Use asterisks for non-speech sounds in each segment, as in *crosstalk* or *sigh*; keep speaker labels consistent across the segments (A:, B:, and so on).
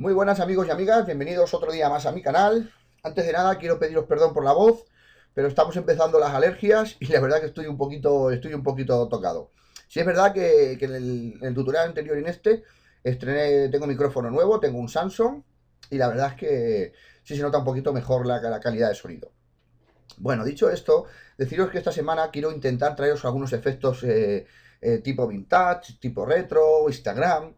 A: Muy buenas amigos y amigas, bienvenidos otro día más a mi canal. Antes de nada quiero pediros perdón por la voz, pero estamos empezando las alergias y la verdad que estoy un poquito, estoy un poquito tocado. Si es verdad que, en, el, tutorial anterior y en este estrené, tengo micrófono nuevo, tengo un Samsung y la verdad es que sí se nota un poquito mejor la, calidad de sonido. Bueno, dicho esto, deciros que esta semana quiero intentar traeros algunos efectos eh, eh, tipo vintage, tipo retro, Instagram,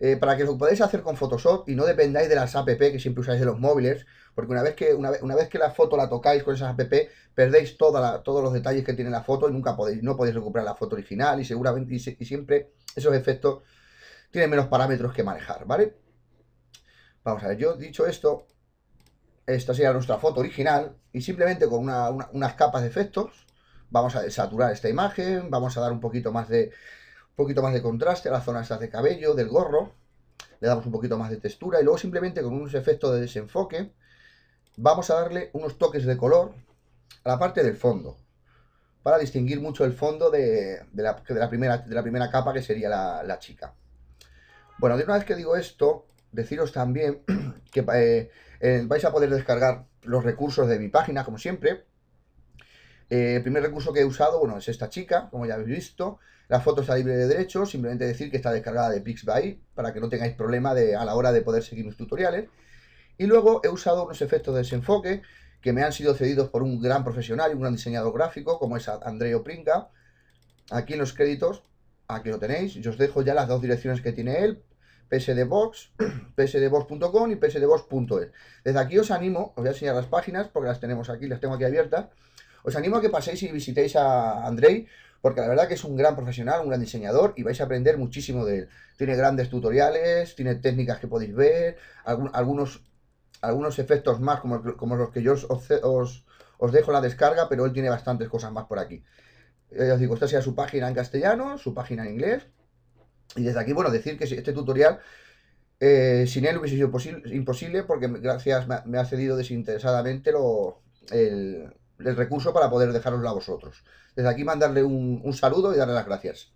A: eh, para que lo podáis hacer con Photoshop y no dependáis de las app que siempre usáis de los móviles, porque una vez que, una vez, que la foto la tocáis con esas app, perdéis todos los detalles que tiene la foto y nunca podéis, no podéis recuperar la foto original y seguramente y, siempre esos efectos tienen menos parámetros que manejar, ¿vale? Vamos a ver, yo dicho esto, esta sería nuestra foto original y simplemente con unas capas de efectos vamos a saturar esta imagen, vamos a dar un poquito más de, un poquito más de contraste a las zonas de cabello, del gorro. Le damos un poquito más de textura y luego simplemente con unos efectos de desenfoque vamos a darle unos toques de color a la parte del fondo para distinguir mucho el fondo de, la, primera, de la primera capa que sería la, chica. Bueno, de una vez que digo esto, deciros también *clears throat* que eh, eh, vais a poder descargar los recursos de mi página, como siempre, eh, el primer recurso que he usado, bueno, es esta chica, como ya habéis visto. La foto está libre de derechos, simplemente decir que está descargada de Pixby para que no tengáis problema de, a la hora de poder seguir mis tutoriales. Y luego he usado unos efectos de desenfoque que me han sido cedidos por un gran profesional y un gran diseñador gráfico, como es Andreo Pringa. Aquí en los créditos, aquí lo tenéis. Yo os dejo ya las dos direcciones que tiene él, psdbox, *clears throat* psdbox.com y psdbox.es. Desde aquí os animo, os voy a enseñar las páginas porque las tenemos aquí, las tengo aquí abiertas. Os animo a que paséis y visitéis a Andrei, porque la verdad que es un gran profesional, un gran diseñador y vais a aprender muchísimo de él. Tiene grandes tutoriales, tiene técnicas que podéis ver, algunos, algunos efectos más como, los que yo os, dejo en la descarga, pero él tiene bastantes cosas más por aquí. Eh, os digo, esta sea su página en castellano, su página en inglés. Y desde aquí, bueno, decir que este tutorial eh, sin él hubiese sido imposible porque gracias me ha cedido desinteresadamente lo, el, el recurso para poder dejaroslo a vosotros. Desde aquí mandarle un, saludo y darle las gracias.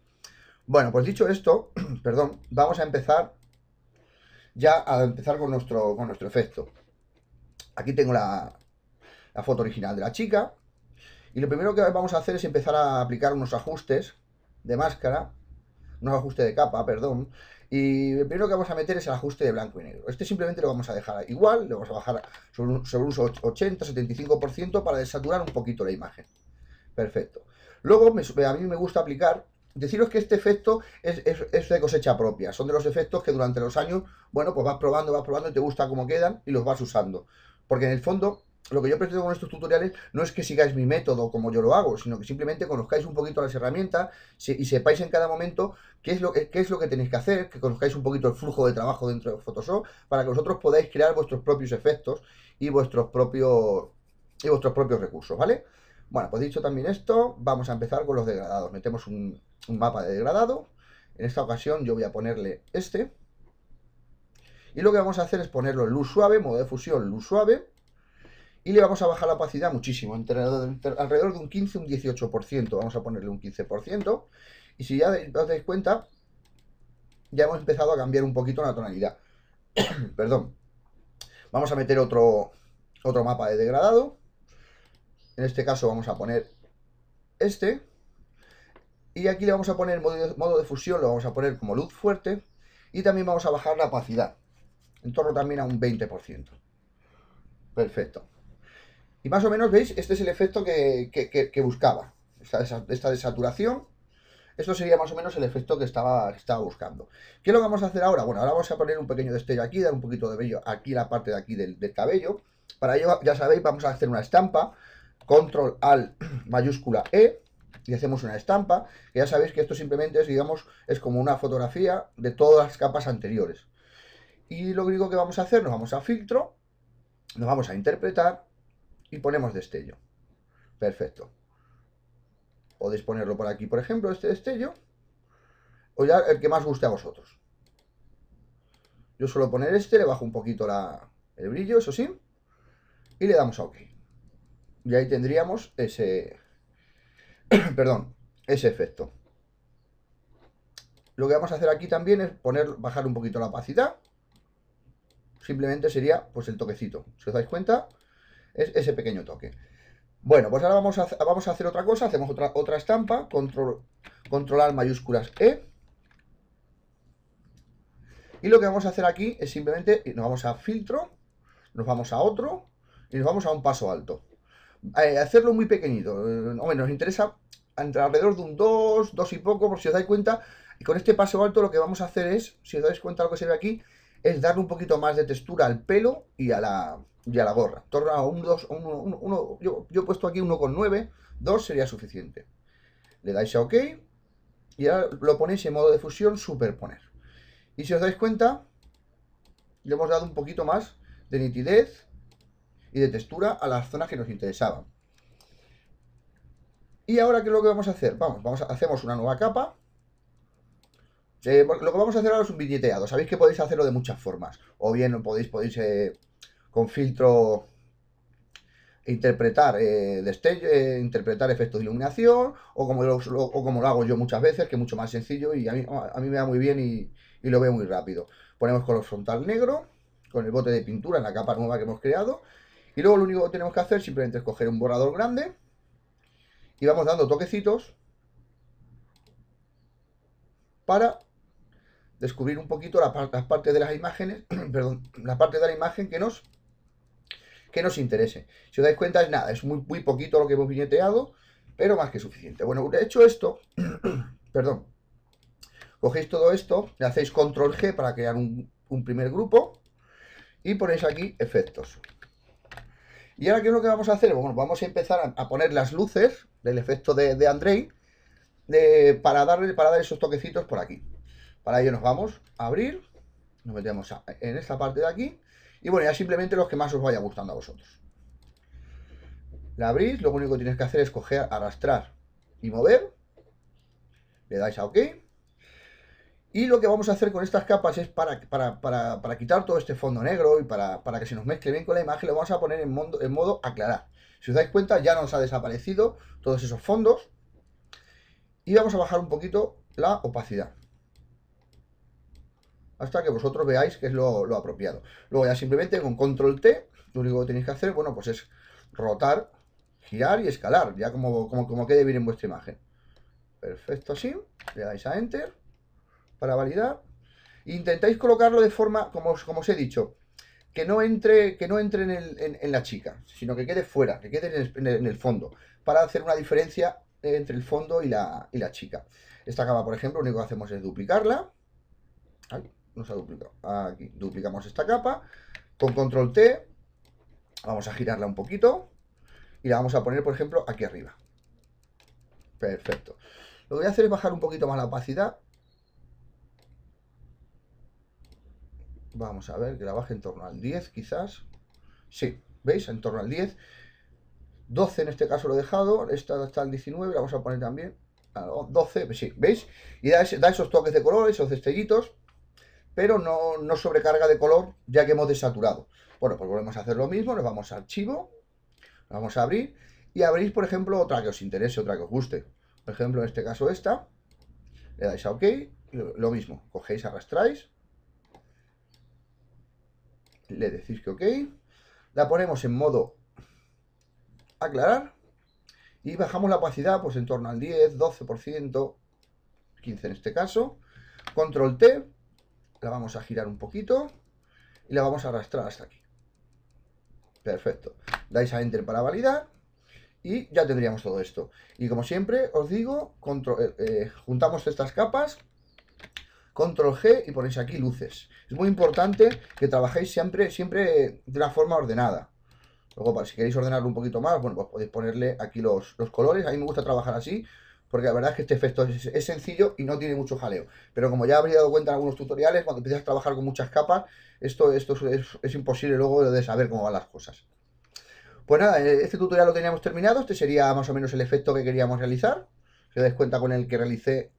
A: Bueno, pues dicho esto, *clears throat* perdón, vamos a empezar ya a empezar con nuestro, con nuestro efecto. Aquí tengo la, la foto original de la chica. Y lo primero que vamos a hacer es empezar a aplicar unos ajustes de máscara, unos ajustes de capa, perdón, y lo primero que vamos a meter es el ajuste de blanco y negro. Este simplemente lo vamos a dejar igual, lo vamos a bajar sobre un, 80-75% para desaturar un poquito la imagen. Perfecto. Luego a mí me gusta aplicar Deciros que este efecto es, es, de cosecha propia, son de los efectos que durante los años, bueno, pues vas probando, vas probando y te gusta cómo quedan y los vas usando. Porque en el fondo, lo que yo pretendo con estos tutoriales no es que sigáis mi método como yo lo hago, sino que simplemente conozcáis un poquito las herramientas y sepáis en cada momento qué es lo eh, que, es lo que tenéis que hacer, que conozcáis un poquito el flujo de trabajo dentro de Photoshop para que vosotros podáis crear vuestros propios efectos y vuestros propios y vuestros propios recursos, ¿vale? Bueno, pues dicho también esto, vamos a empezar con los degradados. Metemos un, un mapa de degradado. En esta ocasión yo voy a ponerle este. Y lo que vamos a hacer es ponerlo en luz suave, modo de fusión, luz suave y le vamos a bajar la opacidad muchísimo, alrededor de un 15, un 18%, vamos a ponerle un 15%, y si ya os dais cuenta, ya hemos empezado a cambiar un poquito la tonalidad. *coughs* Perdón. Vamos a meter otro, otro mapa de degradado. En este caso vamos a poner este. Y aquí le vamos a poner modo, modo de fusión, lo vamos a poner como luz fuerte. Y también vamos a bajar la opacidad. En torno también a un 20%. Perfecto. Y más o menos, ¿veis? Este es el efecto que, buscaba. Esta, desaturación. Esto sería más o menos el efecto que estaba, estaba buscando. ¿Qué lo vamos a hacer ahora? Bueno, ahora vamos a poner un pequeño destello aquí, dar un poquito de vello aquí, la parte de aquí del, cabello. Para ello, ya sabéis, vamos a hacer una estampa. Control al *clears throat* mayúscula E y hacemos una estampa, ya sabéis que esto simplemente es, digamos, es como una fotografía de todas las capas anteriores. Y lo único que vamos a hacer, nos vamos a filtro, nos vamos a interpretar, y ponemos destello. Perfecto. Podéis ponerlo por aquí, por ejemplo, este destello. O ya el que más guste a vosotros. Yo suelo poner este, le bajo un poquito la, el brillo, eso sí. Y le damos a OK. Y ahí tendríamos ese... *coughs* perdón, ese efecto. Lo que vamos a hacer aquí también es poner, bajar un poquito la opacidad. Simplemente sería pues el toquecito. Si os dais cuenta, ese pequeño toque. Bueno, pues ahora vamos a, vamos a hacer otra cosa, hacemos otra, otra estampa, control, controlar mayúsculas E. Y lo que vamos a hacer aquí es simplemente, eh, nos vamos a filtro, nos vamos a otro y nos vamos a un paso alto. Eh, hacerlo muy pequeñito, eh, hombre, nos interesa entre alrededor de un 2, 2 y poco, por si os dais cuenta. Y con este paso alto lo que vamos a hacer es, si os dais cuenta lo que se ve aquí, es darle un poquito más de textura al pelo y a la, y a la gorra. torra a un 2, yo, he puesto aquí 1,9, 2 sería suficiente. Le dais a OK y ahora lo ponéis en modo de fusión superponer. Y si os dais cuenta, le hemos dado un poquito más de nitidez y de textura a las zonas que nos interesaban. Y ahora, ¿qué es lo que vamos a hacer? Vamos, vamos a, hacemos una nueva capa. Eh, lo que vamos a hacer ahora es un billeteado Sabéis que podéis hacerlo de muchas formas. O bien podéis, podéis eh, con filtro e interpretar eh, destello, eh, interpretar efectos de iluminación, o como, lo, como hago yo muchas veces, que es mucho más sencillo y a mí, me da muy bien y, lo veo muy rápido. Ponemos color frontal negro, con el bote de pintura en la capa nueva que hemos creado, y luego lo único que tenemos que hacer simplemente es coger un borrador grande, y vamos dando toquecitos para descubrir un poquito las partes de las imágenes, *clears throat* perdón, la parte de la imagen que nos nos interese. Si os dais cuenta, es nada, es muy, muy poquito lo que hemos viñeteado, pero más que suficiente. Bueno, he hecho esto, *clears throat* perdón, cogéis todo esto, le hacéis control G para crear un, primer grupo y ponéis aquí efectos. Y ahora, ¿qué es lo que vamos a hacer? Bueno, vamos a empezar a, poner las luces del efecto de, de Andrei para, darle, para dar esos toquecitos por aquí. Para ello nos vamos a abrir, nos metemos en esta parte de aquí y bueno, ya simplemente los que más os vaya gustando a vosotros. La abrís, lo único que tienes que hacer es coger, arrastrar y mover. Le dais a OK. Y lo que vamos a hacer con estas capas es para, para, quitar todo este fondo negro y para, que se nos mezcle bien con la imagen, lo vamos a poner en modo, en modo aclarar. Si os dais cuenta, ya nos ha desaparecido todos esos fondos. Y vamos a bajar un poquito la opacidad hasta que vosotros veáis que es lo, apropiado. Luego ya simplemente con control T, lo único que tenéis que hacer, bueno, pues es rotar, girar y escalar, ya como, como, quede bien en vuestra imagen. Perfecto, así. Le dais a Enter para validar. Intentáis colocarlo de forma, como os, como os he dicho, que no entre, que no en, la chica, sino que quede fuera, que quede en el, fondo, para hacer una diferencia entre el fondo y la, chica. Esta capa, por ejemplo, lo único que hacemos es duplicarla nos ha duplicado. Aquí, duplicamos esta capa. Con control T, vamos a girarla un poquito. Y la vamos a poner, por ejemplo, aquí arriba. Perfecto. Lo que voy a hacer es bajar un poquito más la opacidad. Vamos a ver, que la baje en torno al 10 quizás. Sí, ¿veis? En torno al 10. 12 en este caso lo he dejado. Esta está al 19, la vamos a poner también. 12, ah, sí, ¿veis? Y da, esos toques de color, esos destellitos pero no, no sobrecarga de color ya que hemos desaturado. Bueno, pues volvemos a hacer lo mismo, nos vamos a archivo, vamos a abrir y abrís, por ejemplo, otra que os interese, otra que os guste. Por ejemplo, en este caso esta, le dais a OK, lo mismo, cogéis, arrastráis, le decís que OK, la ponemos en modo aclarar y bajamos la opacidad pues en torno al 10, 12%, 15 en este caso, control T la vamos a girar un poquito y la vamos a arrastrar hasta aquí. Perfecto. Dais a Enter para validar y ya tendríamos todo esto. Y como siempre os digo, control, eh, eh, juntamos estas capas, control G y ponéis aquí luces. Es muy importante que trabajéis siempre, siempre de una forma ordenada. Luego, si queréis ordenarlo un poquito más, bueno, pues podéis ponerle aquí los, los colores. A mí me gusta trabajar así, porque la verdad es que este efecto es, sencillo y no tiene mucho jaleo. Pero como ya habría dado cuenta en algunos tutoriales, cuando empiezas a trabajar con muchas capas, esto, esto es, imposible luego de saber cómo van las cosas. Pues nada, eh, este tutorial lo teníamos terminado, este sería más o menos el efecto que queríamos realizar. Si os dais cuenta con el que realicé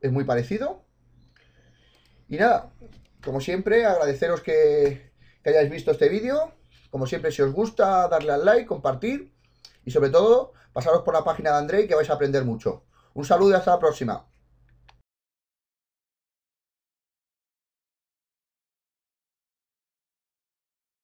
A: es muy parecido. Y nada, como siempre, agradeceros que, que hayáis visto este vídeo. Como siempre, si os gusta, darle al like, compartir y sobre todo, pasaros por la página de André que vais a aprender mucho. Un saludo y hasta la próxima.